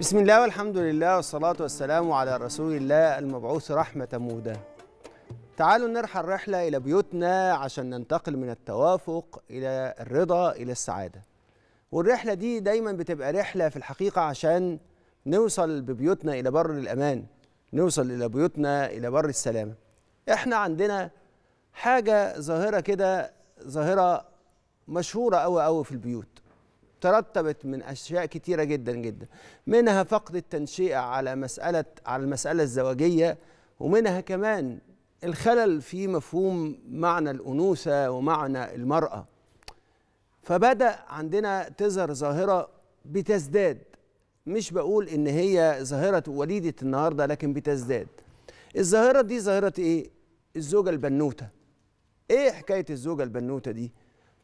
بسم الله والحمد لله والصلاة والسلام على رسول الله المبعوث رحمة مودة تعالوا نرحل رحلة إلى بيوتنا عشان ننتقل من التوافق إلى الرضا إلى السعادة والرحلة دي دايما بتبقى رحلة في الحقيقة عشان نوصل ببيوتنا إلى بر الأمان نوصل إلى بيوتنا إلى بر السلامة إحنا عندنا حاجة ظاهرة كده ظاهرة مشهورة أوي أوي في البيوت ترتبت من اشياء كثيره جدا جدا منها فقد التنشئه على مساله على المساله الزواجيه ومنها كمان الخلل في مفهوم معنى الانوثه ومعنى المراه فبدا عندنا تظهر ظاهره بتزداد مش بقول ان هي ظاهره وليده النهارده لكن بتزداد الظاهره دي ظاهره ايه الزوجه البنوته ايه حكايه الزوجه البنوته دي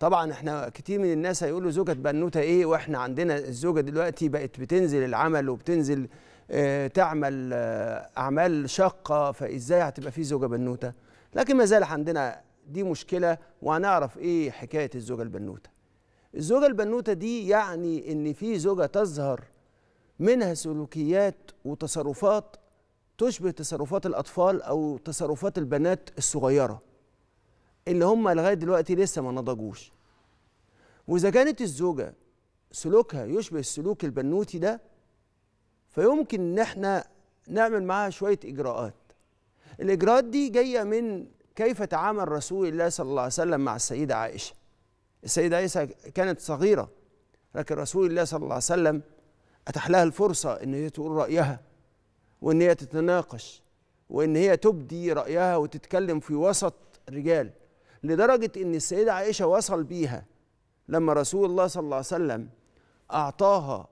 طبعا احنا كتير من الناس هيقولوا زوجة بنوتة ايه واحنا عندنا الزوجة دلوقتي بقت بتنزل العمل وبتنزل اه تعمل اه اعمال شاقة فازاي هتبقى في زوجة بنوتة لكن ما زال عندنا دي مشكلة وهنعرف ايه حكاية الزوجة البنوتة الزوجة البنوتة دي يعني ان في زوجة تظهر منها سلوكيات وتصرفات تشبه تصرفات الاطفال او تصرفات البنات الصغيره اللي هم لغايه دلوقتي لسه ما نضجوش واذا كانت الزوجه سلوكها يشبه السلوك البنوتي ده فيمكن ان احنا نعمل معاها شويه اجراءات الاجراءات دي جايه من كيف تعامل رسول الله صلى الله عليه وسلم مع السيده عائشه السيده عائشه كانت صغيره لكن رسول الله صلى الله عليه وسلم اتاح لها الفرصه ان هي تقول رايها وان هي تتناقش وان هي تبدي رايها وتتكلم في وسط رجال لدرجة أن السيدة عائشة وصل بيها لما رسول الله صلى الله عليه وسلم أعطاها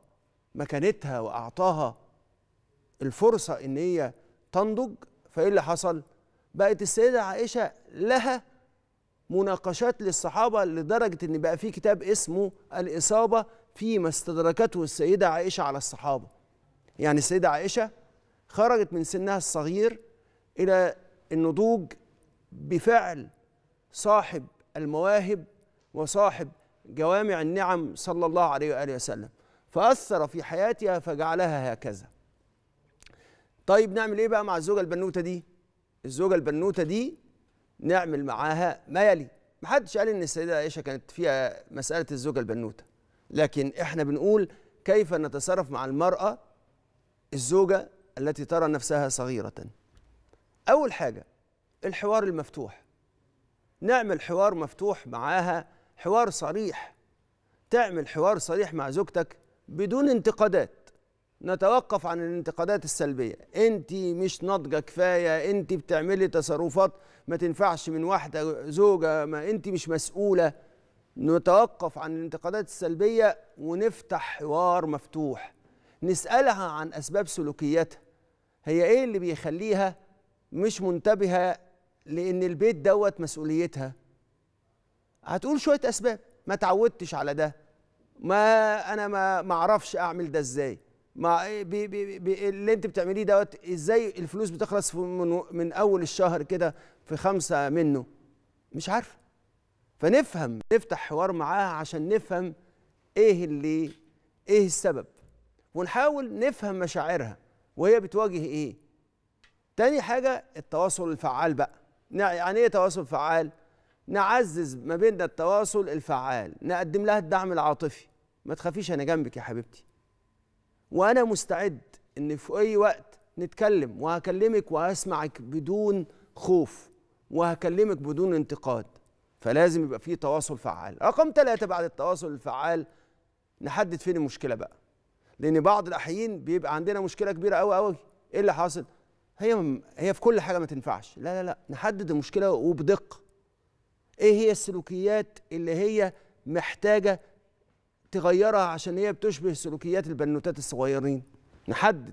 مكانتها وأعطاها الفرصة أن هي تنضج فإيه اللي حصل؟ بقت السيدة عائشة لها مناقشات للصحابة لدرجة أن بقى في كتاب اسمه الإصابة فيما استدركته السيدة عائشة على الصحابة يعني السيدة عائشة خرجت من سنها الصغير إلى النضوج بفعل صاحب المواهب وصاحب جوامع النعم صلى الله عليه واله وسلم فاثر في حياتها فجعلها هكذا طيب نعمل ايه بقى مع الزوجه البنوته دي الزوجه البنوته دي نعمل معاها ما يلي محدش قال ان السيده عائشه كانت فيها مساله الزوجه البنوته لكن احنا بنقول كيف نتصرف مع المراه الزوجه التي ترى نفسها صغيره اول حاجه الحوار المفتوح نعمل حوار مفتوح معاها حوار صريح تعمل حوار صريح مع زوجتك بدون انتقادات نتوقف عن الانتقادات السلبية انت مش ناضجة كفاية انت بتعملي تصرفات ما تنفعش من واحدة زوجة ما انت مش مسؤولة نتوقف عن الانتقادات السلبية ونفتح حوار مفتوح نسألها عن أسباب سلوكياتها هي ايه اللي بيخليها مش منتبهة لان البيت دوت مسؤوليتها هتقول شويه اسباب ما تعودتش على ده ما انا ما ما اعرفش اعمل ده ازاي ما إيه بي بي بي اللي انت بتعمليه دوت ازاي الفلوس بتخلص من, من اول الشهر كده في خمسه منه مش عارفه فنفهم نفتح حوار معاها عشان نفهم ايه اللي ايه السبب ونحاول نفهم مشاعرها وهي بتواجه ايه تاني حاجه التواصل الفعال بقى يعني ايه تواصل فعال نعزز ما بيننا التواصل الفعال نقدم لها الدعم العاطفي ما تخافيش انا جنبك يا حبيبتي وانا مستعد ان في اي وقت نتكلم وهكلمك وهسمعك بدون خوف وهكلمك بدون انتقاد فلازم يبقى في تواصل فعال رقم ثلاثة بعد التواصل الفعال نحدد فين المشكلة بقى لأن بعض الأحيان بيبقى عندنا مشكلة كبيرة قوي قوي إيه اللي حاصل؟ هي هي في كل حاجه ما تنفعش لا لا لا نحدد المشكله وبدقه ايه هي السلوكيات اللي هي محتاجه تغيرها عشان هي بتشبه سلوكيات البنوتات الصغيرين نحدد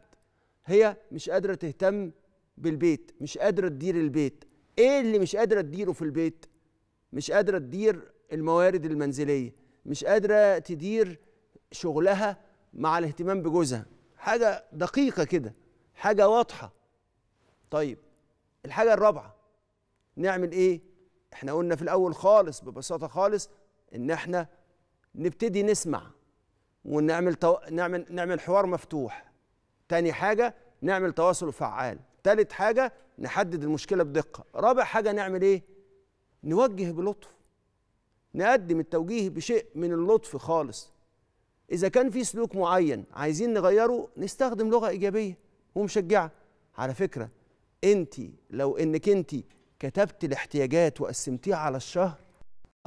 هي مش قادره تهتم بالبيت مش قادره تدير البيت ايه اللي مش قادره تديره في البيت مش قادره تدير الموارد المنزليه مش قادره تدير شغلها مع الاهتمام بجوزها حاجه دقيقه كده حاجه واضحه طيب الحاجه الرابعه نعمل ايه احنا قلنا في الاول خالص ببساطه خالص ان احنا نبتدي نسمع ونعمل تو... نعمل نعمل حوار مفتوح تاني حاجه نعمل تواصل فعال تالت حاجه نحدد المشكله بدقه رابع حاجه نعمل ايه نوجه بلطف نقدم التوجيه بشيء من اللطف خالص اذا كان في سلوك معين عايزين نغيره نستخدم لغه ايجابيه ومشجعه على فكره انت لو انك انت كتبت الاحتياجات وقسمتيها على الشهر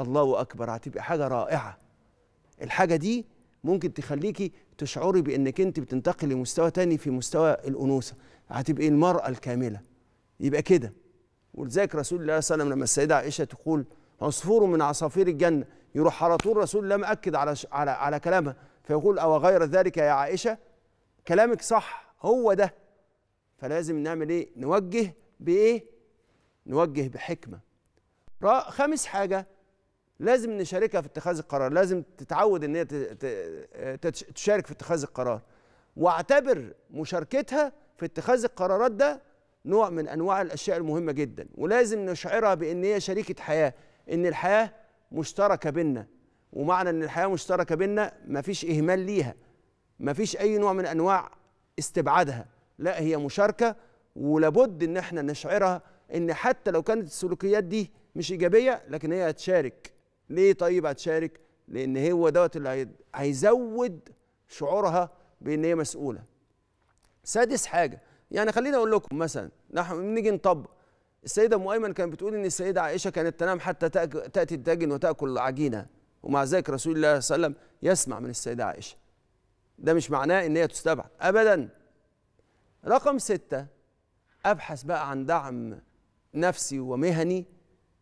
الله اكبر هتبقى حاجه رائعه الحاجه دي ممكن تخليكي تشعري بانك انت بتنتقلي لمستوى تاني في مستوى الانوثه هتبقي المراه الكامله يبقى كده ولذلك رسول الله صلى الله عليه وسلم لما السيده عائشه تقول عصفور من عصافير الجنه يروح على طول رسول الله مأكد على على على كلامها فيقول او غير ذلك يا عائشه كلامك صح هو ده فلازم نعمل ايه نوجه بايه نوجه بحكمه خامس حاجه لازم نشاركها في اتخاذ القرار لازم تتعود ان هي تشارك في اتخاذ القرار واعتبر مشاركتها في اتخاذ القرارات ده نوع من انواع الاشياء المهمه جدا ولازم نشعرها بان هي شريكه حياه ان الحياه مشتركه بينا ومعنى ان الحياه مشتركه بينا مفيش اهمال ليها مفيش اي نوع من انواع استبعادها لا هي مشاركه ولابد ان احنا نشعرها ان حتى لو كانت السلوكيات دي مش ايجابيه لكن هي هتشارك ليه طيب هتشارك لان هو دوت اللي هيزود شعورها بان هي مسؤوله سادس حاجه يعني خليني اقول لكم مثلا نحن نيجي نطبق السيده ام ايمن كانت بتقول ان السيده عائشه كانت تنام حتى تاتي الدجن وتاكل عجينه ومع ذلك رسول الله صلى الله عليه وسلم يسمع من السيده عائشه ده مش معناه ان هي تستبعد ابدا رقم ستة أبحث بقى عن دعم نفسي ومهني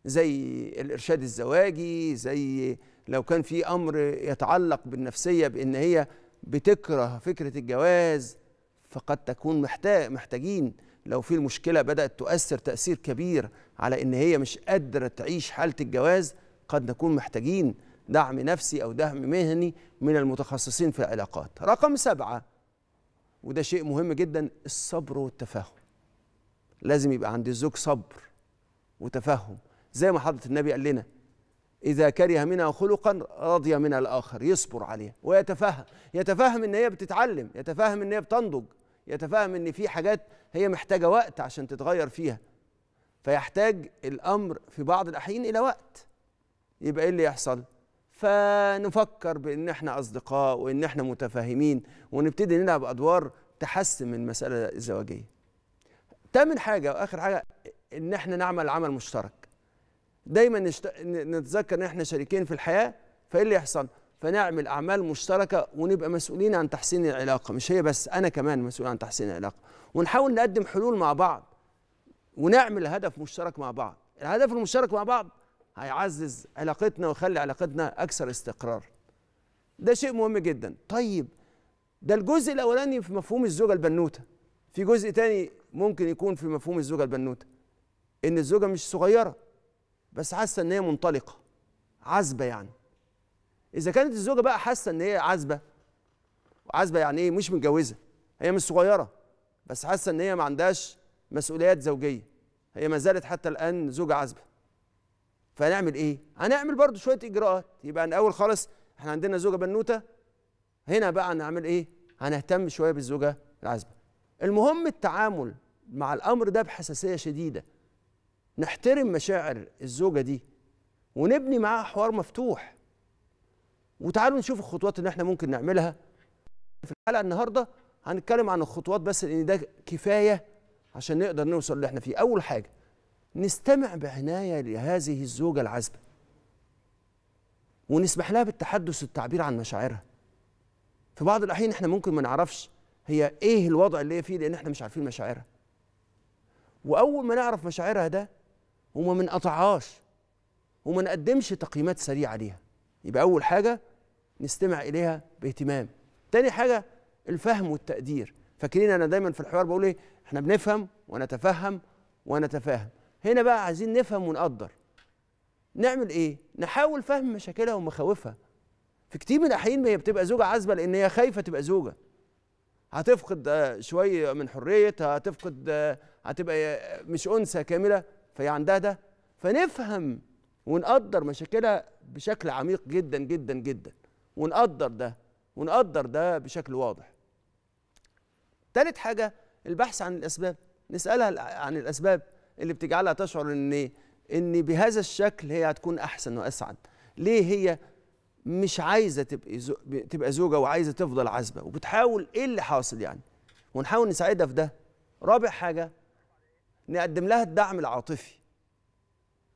زي الإرشاد الزواجي زي لو كان في أمر يتعلق بالنفسية بإن هي بتكره فكرة الجواز فقد تكون محتاج محتاجين لو في المشكلة بدأت تؤثر تأثير كبير على إن هي مش قادرة تعيش حالة الجواز قد نكون محتاجين دعم نفسي أو دعم مهني من المتخصصين في العلاقات رقم سبعة وده شيء مهم جدا الصبر والتفهم لازم يبقى عند الزوج صبر وتفهم زي ما حضرة النبي قال لنا إذا كره منها خلقا رضي منها الآخر يصبر عليها ويتفهم يتفهم إن هي بتتعلم يتفهم إن هي بتنضج يتفهم إن في حاجات هي محتاجة وقت عشان تتغير فيها فيحتاج الأمر في بعض الأحيان إلى وقت يبقى إيه اللي يحصل؟ فنفكر بان احنا اصدقاء وان احنا متفاهمين ونبتدي نلعب ادوار تحسن من المساله الزواجيه تامن حاجه واخر حاجه ان احنا نعمل عمل مشترك دايما نشت... نتذكر ان احنا شريكين في الحياه فايه اللي يحصل فنعمل اعمال مشتركه ونبقى مسؤولين عن تحسين العلاقه مش هي بس انا كمان مسؤول عن تحسين العلاقه ونحاول نقدم حلول مع بعض ونعمل هدف مشترك مع بعض الهدف المشترك مع بعض هيعزز علاقتنا ويخلي علاقتنا اكثر استقرار ده شيء مهم جدا طيب ده الجزء الاولاني في مفهوم الزوجه البنوته في جزء تاني ممكن يكون في مفهوم الزوجه البنوته ان الزوجه مش صغيره بس حاسه ان هي منطلقه عزبه يعني اذا كانت الزوجه بقى حاسه ان هي عزبه وعزبه يعني ايه مش متجوزه هي مش صغيره بس حاسه ان هي ما عندهاش مسؤوليات زوجيه هي ما زالت حتى الان زوجه عزبه فهنعمل ايه هنعمل برضو شويه اجراءات يبقى الاول خالص احنا عندنا زوجه بنوته هنا بقى هنعمل ايه هنهتم شويه بالزوجه العازبه المهم التعامل مع الامر ده بحساسيه شديده نحترم مشاعر الزوجه دي ونبني معاها حوار مفتوح وتعالوا نشوف الخطوات اللي احنا ممكن نعملها في الحلقه النهارده هنتكلم عن الخطوات بس لان ده كفايه عشان نقدر نوصل اللي احنا فيه اول حاجه نستمع بعناية لهذه الزوجة العزبة ونسمح لها بالتحدث والتعبير عن مشاعرها في بعض الأحيان احنا ممكن ما نعرفش هي ايه الوضع اللي هي فيه لأن احنا مش عارفين مشاعرها وأول ما نعرف مشاعرها ده وما منقطعهاش وما نقدمش تقييمات سريعة ليها يبقى أول حاجة نستمع إليها باهتمام تاني حاجة الفهم والتقدير فاكرين أنا دايما في الحوار بقول إيه احنا بنفهم ونتفهم ونتفاهم هنا بقى عايزين نفهم ونقدر نعمل ايه نحاول فهم مشاكلها ومخاوفها في كتير من الاحيان هي بتبقى زوجه عازبه لان هي خايفه تبقى زوجه هتفقد آه، شويه من حريتها هتفقد آه، هتبقى آه، مش انثى كامله فهي عندها ده فنفهم ونقدر مشاكلها بشكل عميق جدا جدا جدا ونقدر ده ونقدر ده بشكل واضح تالت حاجه البحث عن الاسباب نسالها عن الاسباب اللي بتجعلها تشعر ان ان بهذا الشكل هي هتكون احسن واسعد ليه هي مش عايزه تبقى تبقى زوجه وعايزه تفضل عازبه وبتحاول ايه اللي حاصل يعني ونحاول نساعدها في ده رابع حاجه نقدم لها الدعم العاطفي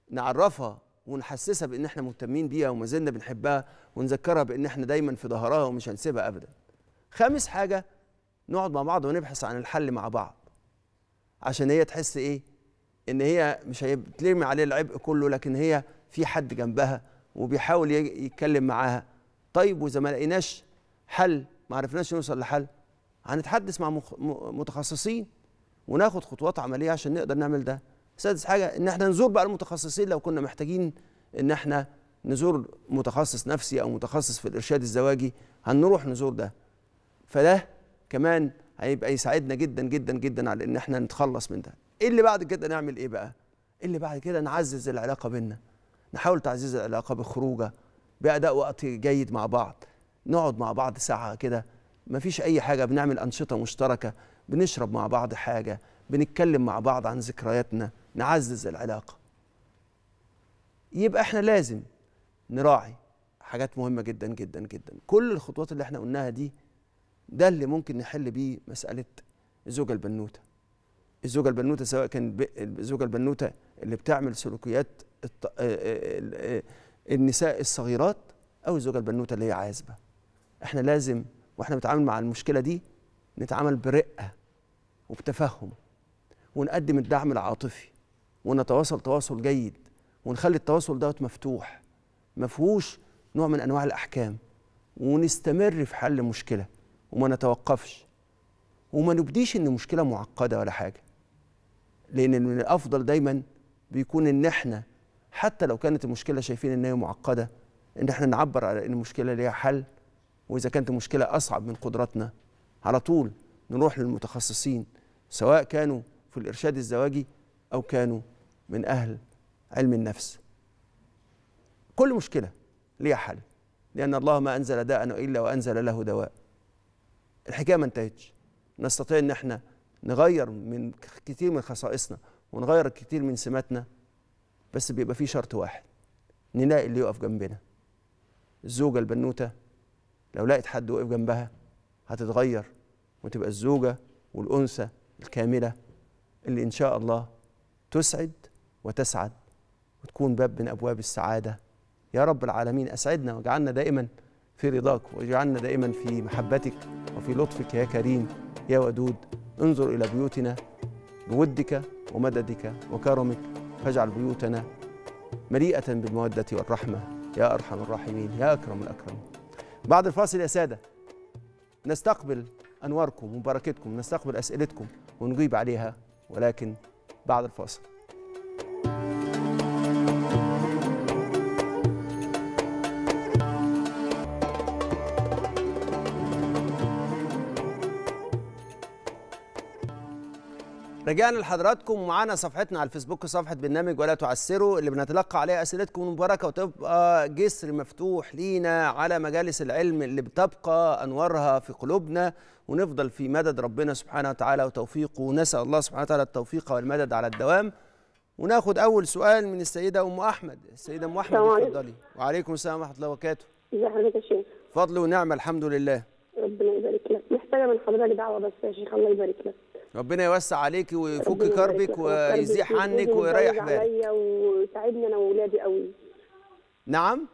نعرفها ونحسسها بان احنا مهتمين بيها وما زلنا بنحبها ونذكرها بان احنا دايما في ظهرها ومش هنسيبها ابدا خامس حاجه نقعد مع بعض ونبحث عن الحل مع بعض عشان هي تحس ايه ان هي مش هيترمي عليه العبء كله لكن هي في حد جنبها وبيحاول يتكلم معاها طيب واذا ما لقيناش حل ما عرفناش نوصل لحل هنتحدث مع متخصصين وناخد خطوات عمليه عشان نقدر نعمل ده سادس حاجه ان احنا نزور بقى المتخصصين لو كنا محتاجين ان احنا نزور متخصص نفسي او متخصص في الارشاد الزواجي هنروح نزور ده فده كمان هيبقى يساعدنا جدا جدا جدا على ان احنا نتخلص من ده ايه اللي بعد كده نعمل ايه بقى ايه اللي بعد كده نعزز العلاقه بينا نحاول تعزيز العلاقه بخروجه باداء وقت جيد مع بعض نقعد مع بعض ساعه كده مفيش اي حاجه بنعمل انشطه مشتركه بنشرب مع بعض حاجه بنتكلم مع بعض عن ذكرياتنا نعزز العلاقه يبقى احنا لازم نراعي حاجات مهمه جدا جدا جدا كل الخطوات اللي احنا قلناها دي ده اللي ممكن نحل بيه مساله زوجة البنوته الزوجه البنوته سواء كان الزوجه البنوته اللي بتعمل سلوكيات آه، آه، آه، النساء الصغيرات او الزوجه البنوته اللي هي عازبه احنا لازم واحنا بنتعامل مع المشكله دي نتعامل برقه وبتفهم ونقدم الدعم العاطفي ونتواصل تواصل جيد ونخلي التواصل دوت مفتوح ما فيهوش نوع من انواع الاحكام ونستمر في حل مشكله وما نتوقفش وما نبديش ان مشكله معقده ولا حاجه لان من الافضل دايما بيكون ان احنا حتى لو كانت المشكله شايفين ان هي معقده ان احنا نعبر على ان المشكله ليها حل واذا كانت المشكله اصعب من قدراتنا على طول نروح للمتخصصين سواء كانوا في الارشاد الزواجي او كانوا من اهل علم النفس كل مشكله ليها حل لان الله ما انزل داء الا وانزل له دواء الحكايه ما انتهتش نستطيع ان احنا نغير من كتير من خصائصنا ونغير كتير من سماتنا بس بيبقى في شرط واحد نلاقي اللي يقف جنبنا الزوجة البنوتة لو لقت حد وقف جنبها هتتغير وتبقى الزوجة والأنثى الكاملة اللي إن شاء الله تسعد وتسعد وتكون باب من أبواب السعادة يا رب العالمين أسعدنا واجعلنا دائما في رضاك واجعلنا دائما في محبتك وفي لطفك يا كريم يا ودود انظر إلى بيوتنا بودك ومددك وكرمك فاجعل بيوتنا مليئة بالمودة والرحمة يا أرحم الراحمين يا أكرم الأكرمين بعد الفاصل يا سادة نستقبل أنواركم وبركتكم نستقبل أسئلتكم ونجيب عليها ولكن بعد الفاصل رجعنا لحضراتكم ومعانا صفحتنا على الفيسبوك صفحه برنامج ولا تعسروا اللي بنتلقى عليها اسئلتكم المباركه وتبقى جسر مفتوح لينا على مجالس العلم اللي بتبقى انوارها في قلوبنا ونفضل في مدد ربنا سبحانه وتعالى وتوفيقه ونسال الله سبحانه وتعالى التوفيق والمدد على الدوام وناخد اول سؤال من السيده ام احمد السيده ام احمد اتفضلي وعليكم السلام ورحمه الله وبركاته ازي حضرتك يا شيخ فضل ونعمه الحمد لله ربنا يبارك لك محتاجه من حضرتك دعوه بس يا شيخ الله يبارك لك ربنا يوسع عليك ويفك كربك ويزيح عنك ويريح بالك ويساعدني انا واولادي قوي نعم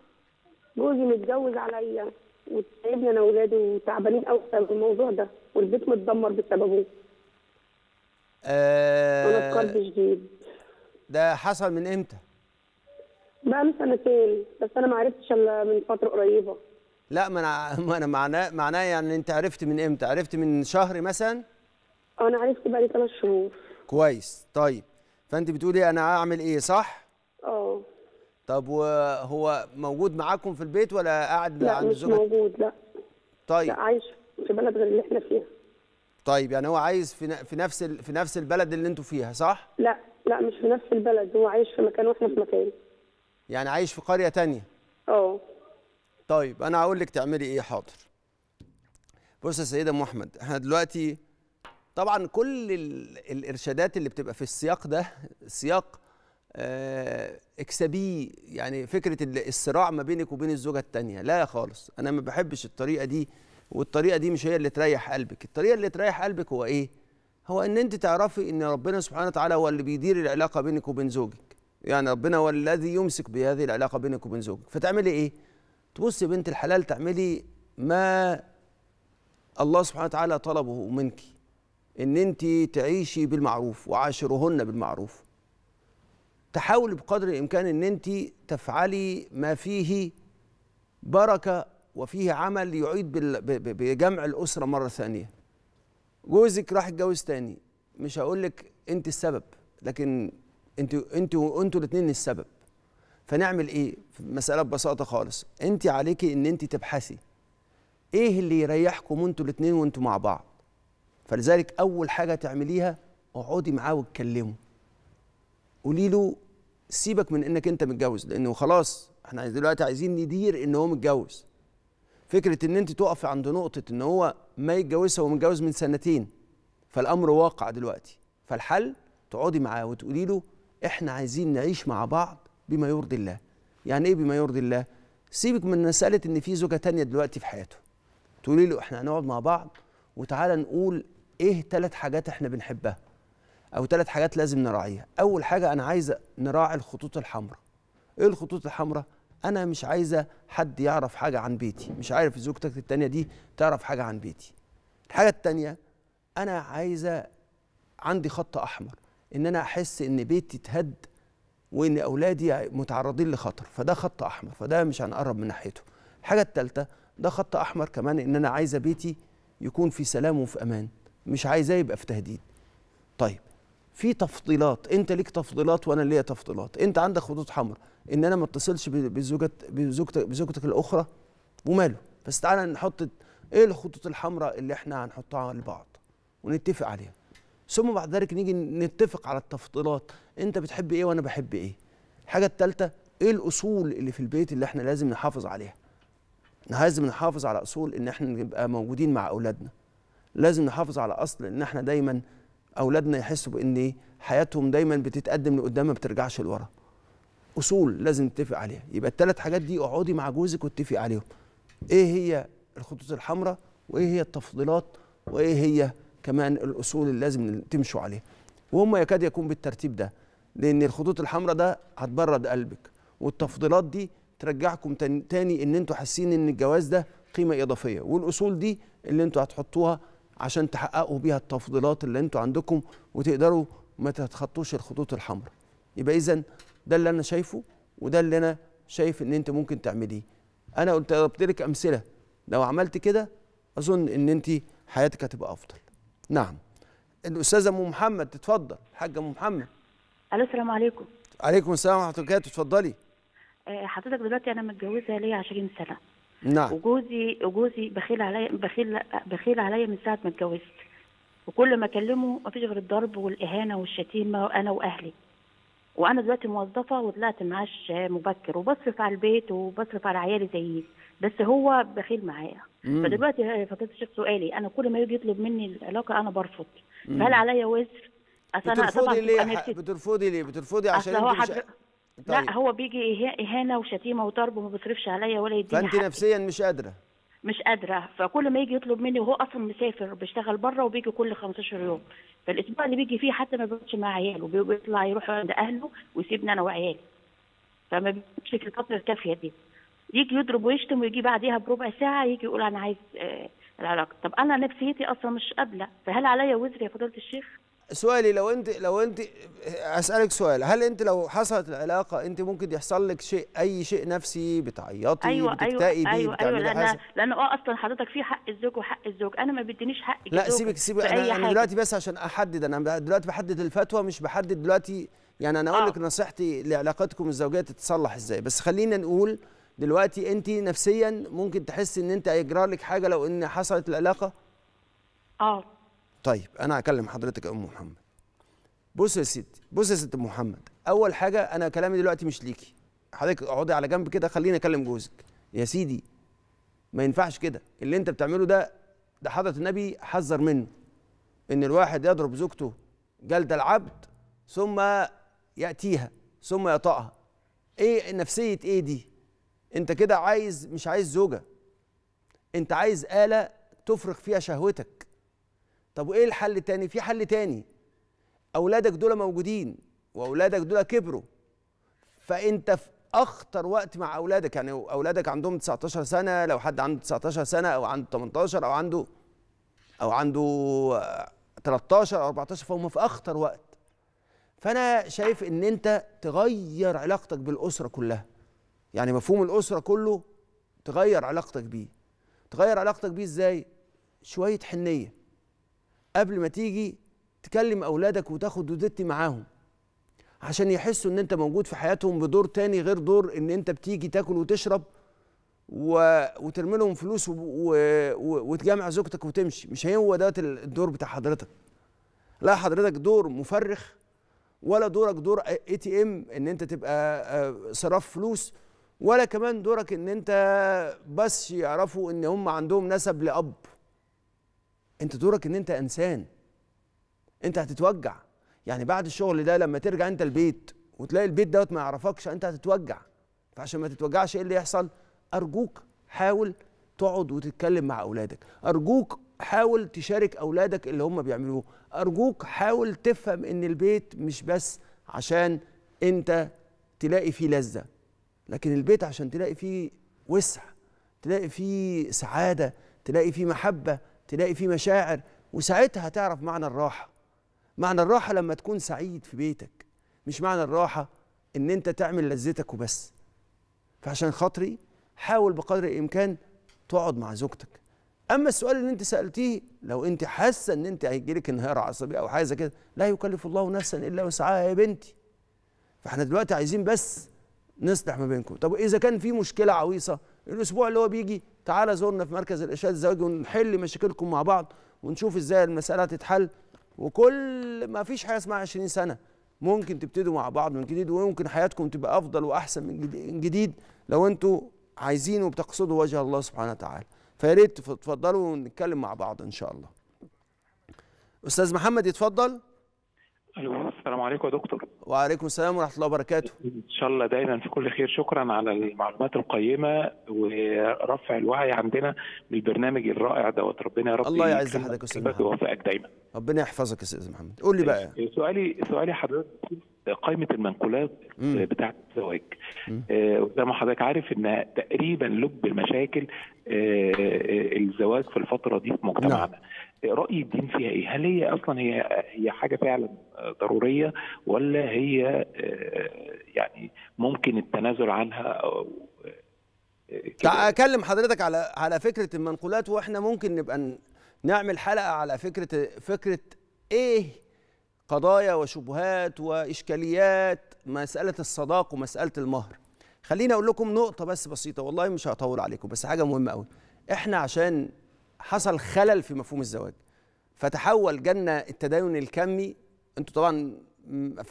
جوزي متجوز عليا وتعبني انا واولادي وتعبانين قوي بسبب الموضوع ده والبيت متدمر بسببه آه، ااا انا قلب شديد ده حصل من امتى؟ بقى من سنتين بس انا ما عرفتش الا من فتره قريبه لا ما انا ما انا معناه معناه يعني انت عرفت من امتى؟ عرفت من شهر مثلا؟ انا عرفت بقالي ثلاث شهور كويس طيب فانت بتقولي انا اعمل ايه صح اه طب وهو موجود معاكم في البيت ولا قاعد لا عند مش موجود لا طيب لا عايش في بلد غير اللي احنا فيها طيب يعني هو عايز في في نفس في نفس البلد اللي انتوا فيها صح لا لا مش في نفس البلد هو عايش في مكان واحنا في مكان يعني عايش في قريه تانية اه طيب انا هقول لك تعملي ايه حاضر بص يا سيده ام محمد احنا دلوقتي طبعا كل الارشادات اللي بتبقى في السياق ده سياق آه، اكسبيه يعني فكره الصراع ما بينك وبين الزوجه الثانيه لا خالص انا ما بحبش الطريقه دي والطريقه دي مش هي اللي تريح قلبك الطريقه اللي تريح قلبك هو ايه هو ان انت تعرفي ان ربنا سبحانه وتعالى هو اللي بيدير العلاقه بينك وبين زوجك يعني ربنا هو الذي يمسك بهذه العلاقه بينك وبين زوجك فتعملي ايه تبصي بنت الحلال تعملي ما الله سبحانه وتعالى طلبه منك ان انت تعيشي بالمعروف وعاشرهن بالمعروف تحاولي بقدر الامكان ان انت تفعلي ما فيه بركه وفيه عمل يعيد بجمع الاسره مره ثانيه جوزك راح يتجوز تاني مش هقول لك انت السبب لكن انت انت وانتوا الاثنين السبب فنعمل ايه مساله ببساطه خالص انت عليكي ان انت تبحثي ايه اللي يريحكم انتوا الاثنين وانتوا مع بعض فلذلك اول حاجه تعمليها اقعدي معاه واتكلمه قولي له سيبك من انك انت متجوز لانه خلاص احنا دلوقتي عايزين ندير ان هو متجوز فكره ان انت تقفي عند نقطه ان هو ما يتجوزها هو متجوز من سنتين فالامر واقع دلوقتي فالحل تقعدي معاه وتقولي له احنا عايزين نعيش مع بعض بما يرضي الله يعني ايه بما يرضي الله سيبك من مساله ان في زوجه تانية دلوقتي في حياته تقولي له احنا هنقعد مع بعض وتعالى نقول ايه ثلاث حاجات احنا بنحبها او ثلاث حاجات لازم نراعيها اول حاجه انا عايزه نراعي الخطوط الحمراء ايه الخطوط الحمراء انا مش عايزه حد يعرف حاجه عن بيتي مش عارف زوجتك التانية دي تعرف حاجه عن بيتي الحاجه التانية انا عايزه عندي خط احمر ان انا احس ان بيتي اتهد وان اولادي متعرضين لخطر فده خط احمر فده مش هنقرب من ناحيته الحاجه الثالثه ده خط احمر كمان ان انا عايزه بيتي يكون في سلام وفي امان مش عايزاه يبقى في تهديد طيب في تفضيلات انت ليك تفضيلات وانا ليا تفضيلات انت عندك خطوط حمراء ان انا ما اتصلش بزوجتك بزوجتك الاخرى وماله بس تعالى نحط ايه الخطوط الحمراء اللي احنا هنحطها لبعض ونتفق عليها ثم بعد ذلك نيجي نتفق على التفضيلات انت بتحب ايه وانا بحب ايه الحاجه الثالثه ايه الاصول اللي في البيت اللي احنا لازم نحافظ عليها لازم نحافظ على اصول ان احنا نبقى موجودين مع اولادنا لازم نحافظ على اصل ان احنا دايما اولادنا يحسوا بان حياتهم دايما بتتقدم لقدام ما بترجعش لورا اصول لازم نتفق عليها يبقى الثلاث حاجات دي اقعدي مع جوزك واتفقي عليهم ايه هي الخطوط الحمراء وايه هي التفضيلات وايه هي كمان الاصول اللي لازم تمشوا عليها وهم يكاد يكون بالترتيب ده لان الخطوط الحمراء ده هتبرد قلبك والتفضيلات دي ترجعكم تاني ان انتوا حاسين ان الجواز ده قيمه اضافيه والاصول دي اللي انتوا هتحطوها عشان تحققوا بيها التفضيلات اللي انتوا عندكم وتقدروا ما تتخطوش الخطوط الحمراء يبقى اذا ده اللي انا شايفه وده اللي انا شايف ان انت ممكن تعمليه انا قلت ضربت لك امثله لو عملت كده اظن ان انت حياتك هتبقى افضل نعم الاستاذه ام محمد تتفضل الحاجه ام محمد الو السلام عليكم عليكم السلام ورحمه الله وبركاته اتفضلي آه، حضرتك دلوقتي انا متجوزه ليا 20 سنه نعم وجوزي وجوزي بخيل عليا بخيل بخيل عليا من ساعه ما اتجوزت وكل ما اكلمه مفيش غير الضرب والاهانه والشتيمه انا واهلي وانا دلوقتي موظفه وطلعت معاش مبكر وبصرف على البيت وبصرف على عيالي زيي بس هو بخيل معايا فدلوقتي فضلت الشيخ سؤالي انا كل ما يجي يطلب مني العلاقه انا برفض فهل عليا وزر؟ اصل انا طبعا بترفضي ليه؟ بترفضي ليه؟ بترفضي عشان انت مش... طيب. لا هو بيجي اهانه وشتيمه وضرب وما بيصرفش عليا ولا يديني فانت حقي. نفسيا مش قادره مش قادره فكل ما يجي يطلب مني وهو اصلا مسافر بيشتغل بره وبيجي كل 15 يوم فالاسبوع اللي بيجي فيه حتى ما بيقعدش مع عياله بيطلع يروح عند اهله ويسيبني انا وعيالي فما بيجيش في الفتره الكافيه دي يجي يضرب ويشتم ويجي بعديها بربع ساعه يجي يقول انا عايز آه العلاقه طب انا نفسيتي اصلا مش قابله فهل عليا وزر يا فضيله الشيخ سؤالي لو انت لو انت اسالك سؤال هل انت لو حصلت العلاقه انت ممكن يحصل لك شيء اي شيء نفسي بتعيطي أيوة, أيوة، بتكتئبي أيوة أيوة لان حاجة. لان اه اصلا حضرتك في حق الزوج وحق الزوج انا ما بدينيش حق الزوج لا سيبك سيبك انا, أنا دلوقتي بس عشان احدد انا دلوقتي بحدد الفتوى مش بحدد دلوقتي يعني انا اقول آه. لك نصيحتي لعلاقتكم الزوجيه تتصلح ازاي بس خلينا نقول دلوقتي انت نفسيا ممكن تحسي ان انت هيجرى لك حاجه لو ان حصلت العلاقه اه طيب انا هكلم حضرتك يا ام محمد بص يا سيدي بص يا ست محمد اول حاجه انا كلامي دلوقتي مش ليكي حضرتك اقعدي على جنب كده خليني اكلم جوزك يا سيدي ما ينفعش كده اللي انت بتعمله ده ده حضره النبي حذر منه ان الواحد يضرب زوجته جلد العبد ثم ياتيها ثم يطأها ايه نفسيه ايه دي انت كده عايز مش عايز زوجه انت عايز آلة تفرغ فيها شهوتك طب وايه الحل التاني في حل تاني اولادك دول موجودين واولادك دول كبروا فانت في اخطر وقت مع اولادك يعني اولادك عندهم 19 سنه لو حد عنده 19 سنه او عنده 18 او عنده او عنده 13 او 14 فهم في اخطر وقت فانا شايف ان انت تغير علاقتك بالاسره كلها يعني مفهوم الاسره كله تغير علاقتك بيه تغير علاقتك بيه ازاي شويه حنيه قبل ما تيجي تكلم اولادك وتاخد وتدي معاهم عشان يحسوا ان انت موجود في حياتهم بدور تاني غير دور ان انت بتيجي تاكل وتشرب و... وترمي لهم فلوس و... و... وتجمع زوجتك وتمشي مش هو ده الدور بتاع حضرتك لا حضرتك دور مفرخ ولا دورك دور اي تي ام ان انت تبقى آه، صراف فلوس ولا كمان دورك ان انت بس يعرفوا ان هم عندهم نسب لاب انت دورك ان انت انسان انت هتتوجع يعني بعد الشغل ده لما ترجع انت البيت وتلاقي البيت دوت ما يعرفكش انت هتتوجع فعشان ما تتوجعش ايه اللي يحصل ارجوك حاول تقعد وتتكلم مع اولادك ارجوك حاول تشارك اولادك اللي هم بيعملوه ارجوك حاول تفهم ان البيت مش بس عشان انت تلاقي فيه لذه لكن البيت عشان تلاقي فيه وسع تلاقي فيه سعاده تلاقي فيه محبه تلاقي فيه مشاعر وساعتها هتعرف معنى الراحه معنى الراحه لما تكون سعيد في بيتك مش معنى الراحه ان انت تعمل لذتك وبس فعشان خاطري حاول بقدر الامكان تقعد مع زوجتك اما السؤال اللي انت سالتيه لو انت حاسه ان انت هيجيلك انهيار عصبي او حاجه كده لا يكلف الله نفسا الا وسعها يا بنتي فاحنا دلوقتي عايزين بس نصلح ما بينكم طب اذا كان في مشكله عويصه الاسبوع اللي هو بيجي تعالى زورنا في مركز الارشاد الزواجي ونحل مشاكلكم مع بعض ونشوف ازاي المساله هتتحل وكل ما فيش حاجه اسمها 20 سنه ممكن تبتدوا مع بعض من جديد ويمكن حياتكم تبقى افضل واحسن من جديد لو انتوا عايزين وبتقصدوا وجه الله سبحانه وتعالى فيا ريت تفضلوا ونتكلم مع بعض ان شاء الله استاذ محمد يتفضل أيوه السلام عليكم يا دكتور وعليكم السلام ورحمة الله وبركاته إن شاء الله دايما في كل خير شكرا على المعلومات القيمة ورفع الوعي عندنا بالبرنامج الرائع دوت ربنا يا رب الله يعز حضرتك يا أستاذ محمد دايما ربنا يحفظك يا أستاذ محمد قول لي بقى إيه، سؤالي سؤالي حضرتك قائمه المنقولات بتاعه الزواج آه، وزي ما حضرتك عارف ان تقريبا لب المشاكل آه، آه، الزواج في الفتره دي في مجتمعنا نعم. راي الدين فيها ايه هل هي اصلا هي هي حاجه فعلا ضروريه ولا هي يعني ممكن التنازل عنها او اكلم حضرتك على على فكره المنقولات واحنا ممكن نبقى نعمل حلقه على فكره فكره ايه قضايا وشبهات وإشكاليات مسألة الصداق ومسألة المهر خليني أقول لكم نقطة بس بسيطة والله مش هطول عليكم بس حاجة مهمة أوي إحنا عشان حصل خلل في مفهوم الزواج فتحول جنة التدين الكمي انتوا طبعا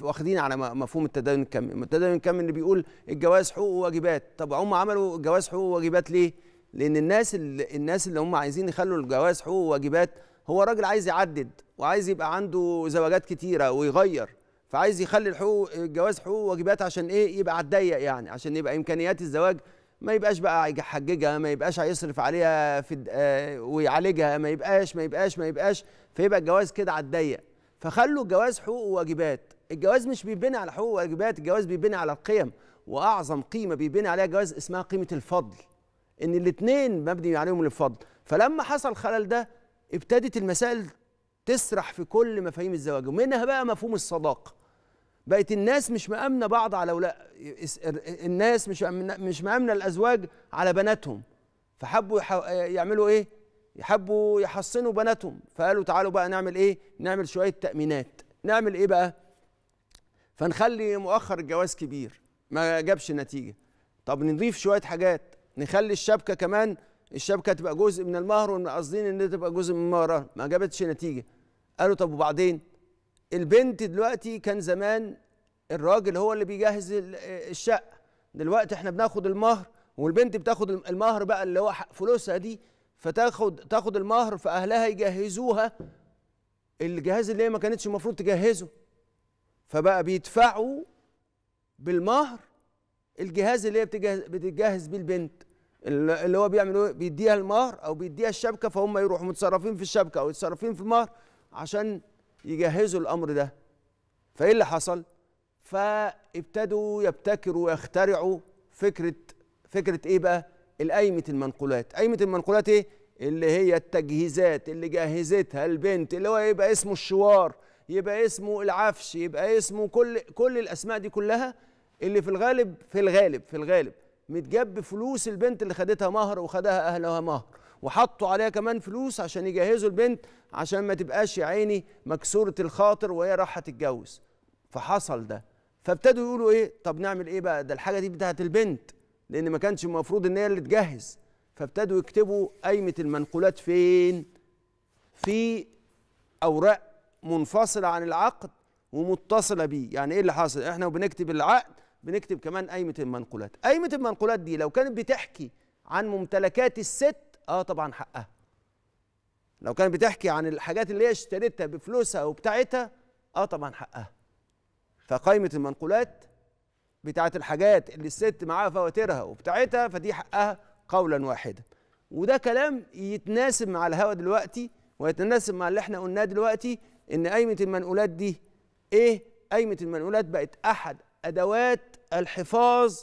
واخدين على مفهوم التدين الكمي التدين الكمي اللي بيقول الجواز حقوق وواجبات طب هم عملوا الجواز حقوق وواجبات ليه لان الناس اللي الناس اللي هم عايزين يخلوا الجواز حقوق وواجبات هو راجل عايز يعدد وعايز يبقى عنده زواجات كتيره ويغير فعايز يخلي الحقوق الجواز حقوق واجبات عشان ايه يبقى على الضيق يعني عشان يبقى امكانيات الزواج ما يبقاش بقى يحججها ما يبقاش هيصرف عليها في آه، ويعالجها ما يبقاش ما يبقاش ما يبقاش فيبقى الجواز كده على الضيق فخلوا الجواز حقوق وواجبات الجواز مش بيبني على حقوق وواجبات الجواز بيبني على القيم واعظم قيمه بيبني عليها الجواز اسمها قيمه الفضل ان الاثنين مبني عليهم الفضل فلما حصل خلل ده ابتدت المسائل تسرح في كل مفاهيم الزواج ومنها بقى مفهوم الصداقه بقت الناس مش مأمنه بعض على ولا الناس مش مش مأمنه الازواج على بناتهم فحبوا يعملوا ايه يحبوا يحصنوا بناتهم فقالوا تعالوا بقى نعمل ايه نعمل شويه تأمينات نعمل ايه بقى فنخلي مؤخر الجواز كبير ما جابش نتيجه طب نضيف شويه حاجات نخلي الشبكه كمان الشبكه تبقى جزء من المهر ومن قصدين ان تبقى جزء من المهر آه، ما جابتش نتيجه قالوا طب وبعدين البنت دلوقتي كان زمان الراجل هو اللي بيجهز آه، الشقه دلوقتي احنا بناخد المهر والبنت بتاخد المهر بقى اللي هو فلوسها دي فتاخد تاخد المهر فاهلها يجهزوها الجهاز اللي هي ما كانتش المفروض تجهزه فبقى بيدفعوا بالمهر الجهاز اللي هي بتجهز بيه البنت اللي هو بيعمل ايه بيديها المهر او بيديها الشبكه فهم يروحوا متصرفين في الشبكه او متصرفين في المهر عشان يجهزوا الامر ده فايه اللي حصل فابتدوا يبتكروا ويخترعوا فكره فكره ايه بقى الأيمة المنقولات أيمة المنقولات ايه اللي هي التجهيزات اللي جهزتها البنت اللي هو يبقى اسمه الشوار يبقى اسمه العفش يبقى اسمه كل كل الاسماء دي كلها اللي في الغالب في الغالب في الغالب متجاب فلوس البنت اللي خدتها مهر وخدها اهلها مهر وحطوا عليها كمان فلوس عشان يجهزوا البنت عشان ما تبقاش يا عيني مكسوره الخاطر وهي رايحه تتجوز فحصل ده فابتدوا يقولوا ايه طب نعمل ايه بقى ده الحاجه دي بتاعت البنت لان ما كانش المفروض ان هي اللي تجهز فابتدوا يكتبوا قايمه المنقولات فين في اوراق منفصله عن العقد ومتصله بيه يعني ايه اللي حصل احنا وبنكتب العقد بنكتب كمان قايمه المنقولات قايمه المنقولات دي لو كانت بتحكي عن ممتلكات الست اه طبعا حقها لو كانت بتحكي عن الحاجات اللي هي اشتريتها بفلوسها وبتاعتها اه طبعا حقها فقائمه المنقولات بتاعت الحاجات اللي الست معاها فواتيرها وبتاعتها فدي حقها قولا واحدا وده كلام يتناسب مع الهوا دلوقتي ويتناسب مع اللي احنا قلناه دلوقتي ان قايمه المنقولات دي ايه قايمه المنقولات بقت احد ادوات الحفاظ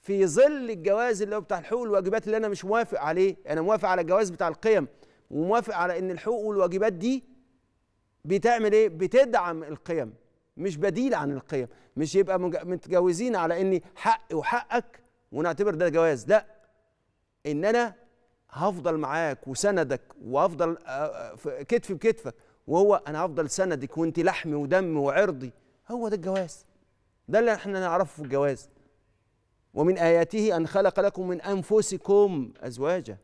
في ظل الجواز اللي هو بتاع الحقوق والواجبات اللي انا مش موافق عليه انا موافق على الجواز بتاع القيم وموافق على ان الحقوق والواجبات دي بتعمل ايه بتدعم القيم مش بديل عن القيم مش يبقى متجوزين على اني حقي وحقك ونعتبر ده جواز لا ان انا هفضل معاك وسندك وافضل آه، آه، كتف بكتفك وهو انا هفضل سندك وانت لحمي ودمي وعرضي هو ده الجواز ده اللي احنا نعرفه في الجواز ومن آياته أن خلق لكم من أنفسكم أزواجا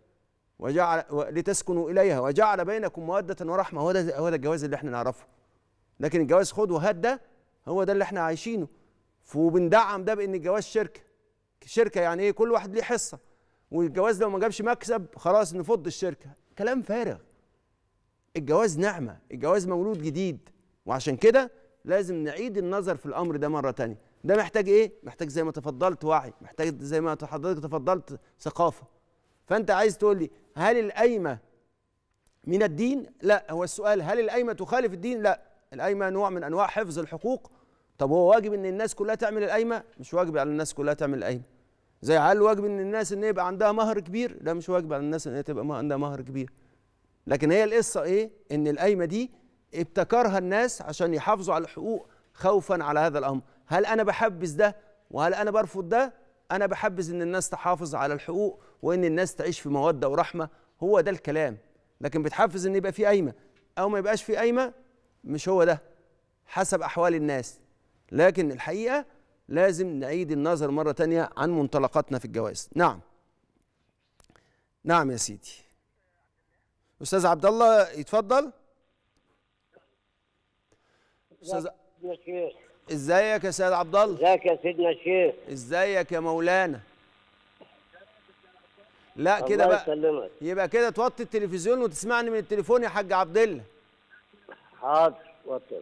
وجعل لتسكنوا إليها وجعل بينكم مودة ورحمة هو ده هو ده الجواز اللي احنا نعرفه لكن الجواز خد وهات ده هو ده اللي احنا عايشينه وبندعم ده بان الجواز شركه شركه يعني ايه كل واحد ليه حصه والجواز لو ما جابش مكسب خلاص نفض الشركه كلام فارغ الجواز نعمه الجواز مولود جديد وعشان كده لازم نعيد النظر في الامر ده مره تانية ده محتاج ايه محتاج زي ما تفضلت وعي محتاج زي ما حضرتك تفضلت ثقافه فانت عايز تقول لي هل القايمه من الدين لا هو السؤال هل القايمه تخالف الدين لا القايمه نوع من انواع حفظ الحقوق طب هو واجب ان الناس كلها تعمل القايمه مش واجب على الناس كلها تعمل القايمه زي هل واجب ان الناس ان يبقى عندها مهر كبير لا مش واجب على الناس ان هي تبقى عندها مهر كبير لكن هي القصه ايه ان القايمه دي ابتكرها الناس عشان يحافظوا على الحقوق خوفا على هذا الامر هل انا بحبس ده وهل انا برفض ده انا بحبس ان الناس تحافظ على الحقوق وان الناس تعيش في موده ورحمه هو ده الكلام لكن بتحفز ان يبقى في قايمه او ما يبقاش في قايمه مش هو ده حسب احوال الناس لكن الحقيقه لازم نعيد النظر مره تانية عن منطلقاتنا في الجواز نعم نعم يا سيدي استاذ عبد الله يتفضل استاذ ازيك يا سيد عبد الله ازيك يا سيدنا الشيخ ازيك يا مولانا لا كده بقى يسلمك. يبقى كده توطي التلفزيون وتسمعني من التليفون يا حاج عبد الله حاضر وطي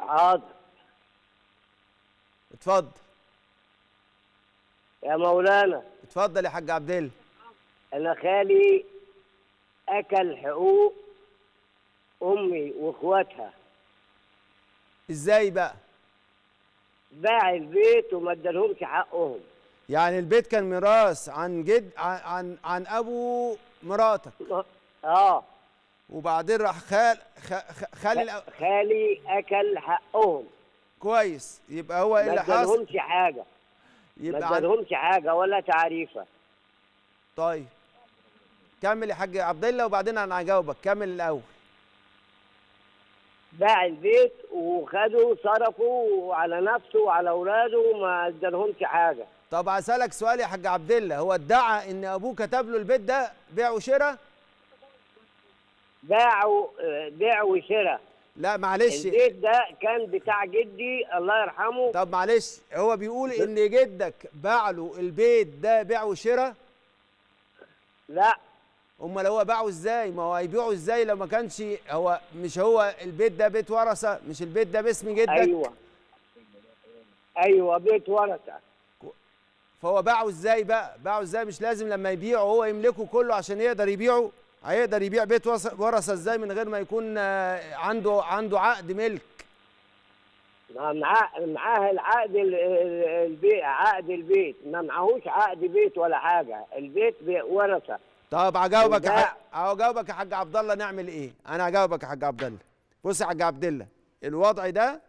حاضر اتفضل يا مولانا اتفضل يا حاج عبد الله انا خالي اكل حقوق امي واخواتها ازاي بقى باع البيت وما ادالهمش حقهم يعني البيت كان ميراث عن جد عن عن, ابو مراتك اه وبعدين راح خال خالي خالي اكل حقهم كويس يبقى هو ايه اللي حصل؟ ما حاجه يبقى ما ادالهمش حاجه ولا تعريفه طيب كمل يا حاج عبد الله وبعدين انا هجاوبك كمل الاول باع البيت وخدوا صرفوا على نفسه وعلى اولاده وما ادالهمش حاجه طب اسالك سؤال يا حاج عبد الله هو ادعى ان ابوه كتب له البيت ده بيع وشراء باع بيع وشراء لا معلش البيت ده كان بتاع جدي الله يرحمه طب معلش هو بيقول ان جدك باع له البيت ده بيع وشراء لا امال هو باعه ازاي ما هو هيبيعه ازاي لو ما كانش هو مش هو البيت ده بيت ورثه مش البيت ده باسم جدك ايوه ايوه بيت ورثه فهو باعه ازاي بقى باعه ازاي مش لازم لما يبيعه هو يملكه كله عشان يقدر يبيعه هيقدر يبيع بيت ورثه ازاي من غير ما يكون آه، عنده عنده عقد ملك معاه معاه العقد البيت عقد البيت ما معهوش عقد بيت ولا حاجه البيت ورثه طب هجاوبك اهو جاوبك يا حاج عبد الله نعمل ايه؟ انا هجاوبك يا حاج عبد الله بص يا حاج عبد الله الوضع ده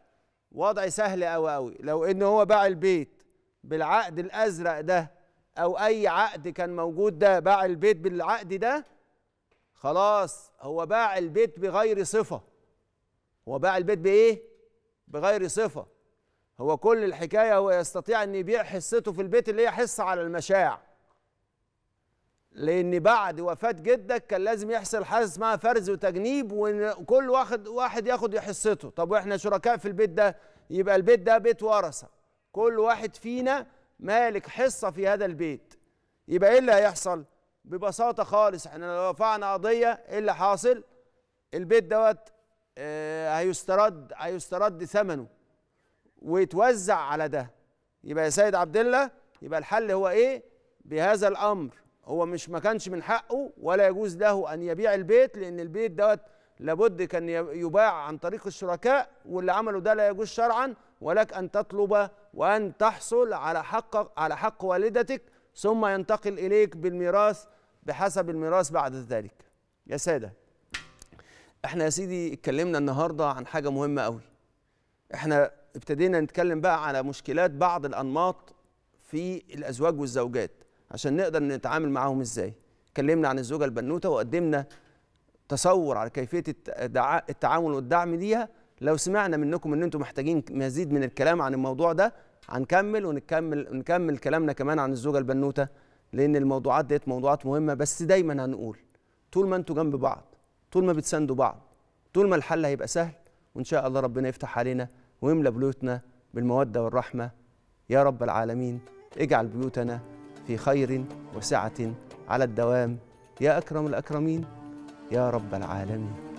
وضع سهل قوي قوي لو ان هو باع البيت بالعقد الازرق ده او اي عقد كان موجود ده باع البيت بالعقد ده خلاص هو باع البيت بغير صفه هو باع البيت بايه؟ بغير صفه هو كل الحكايه هو يستطيع ان يبيع حصته في البيت اللي هي حصه على المشاع لان بعد وفاه جدك كان لازم يحصل حاجه اسمها فرز وتجنيب وكل واحد واحد ياخد حصته طب واحنا شركاء في البيت ده يبقى البيت ده بيت ورثه كل واحد فينا مالك حصه في هذا البيت يبقى ايه اللي هيحصل ببساطه خالص احنا لو رفعنا قضيه ايه اللي حاصل البيت دوت اه هيسترد هيسترد ثمنه ويتوزع على ده يبقى يا سيد عبد الله يبقى الحل هو ايه بهذا الامر هو مش ما كانش من حقه ولا يجوز له ان يبيع البيت لان البيت دوت لابد كان يباع عن طريق الشركاء واللي عمله ده لا يجوز شرعا ولك ان تطلب وان تحصل على حق على حق والدتك ثم ينتقل اليك بالميراث بحسب الميراث بعد ذلك يا ساده احنا يا سيدي اتكلمنا النهارده عن حاجه مهمه قوي احنا ابتدينا نتكلم بقى على مشكلات بعض الانماط في الازواج والزوجات عشان نقدر نتعامل معاهم ازاي اتكلمنا عن الزوجه البنوته وقدمنا تصور على كيفيه التعامل والدعم ليها لو سمعنا منكم ان انتم محتاجين مزيد من الكلام عن الموضوع ده هنكمل ونكمل نكمل كلامنا كمان عن الزوجه البنوته لان الموضوعات ديت موضوعات مهمه بس دايما هنقول طول ما انتم جنب بعض طول ما بتساندوا بعض طول ما الحل هيبقى سهل وان شاء الله ربنا يفتح علينا ويملى بيوتنا بالموده والرحمه يا رب العالمين اجعل بيوتنا في خير وسعة على الدوام يا أكرم الأكرمين يا رب العالمين